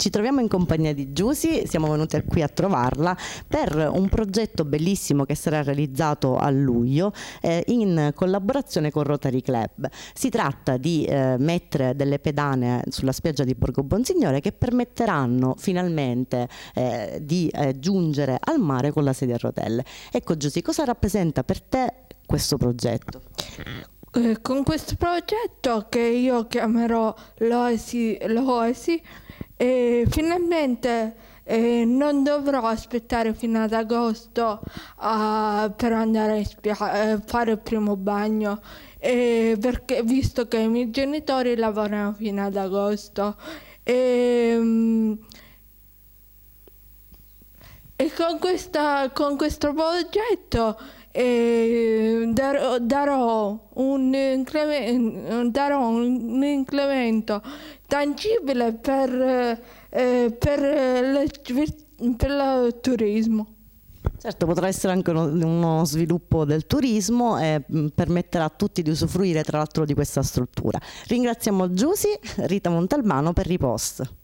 Ci troviamo in compagnia di Giusy, siamo venuti qui a trovarla per un progetto bellissimo che sarà realizzato a luglio eh, in collaborazione con Rotary Club. Si tratta di eh, mettere delle pedane sulla spiaggia di Borgo Bonsignore che permetteranno finalmente eh, di eh, giungere al mare con la sedia a rotelle. Ecco Giusy, cosa rappresenta per te questo progetto? Eh, con questo progetto che io chiamerò L'Oasi, l'Oasi e finalmente eh, non dovrò aspettare fino ad agosto uh, per andare a spia- fare il primo bagno, eh, perché, visto che i miei genitori lavorano fino ad agosto. E, mm, e con, questa, con questo progetto eh, darò, darò un, incremento, darò un incremento tangibile per, eh, per, le, per il turismo. Certo, potrà essere anche uno, uno sviluppo del turismo e mm, permetterà a tutti di usufruire tra l'altro di questa struttura. Ringraziamo Giusi, Rita Montalbano per Ripost.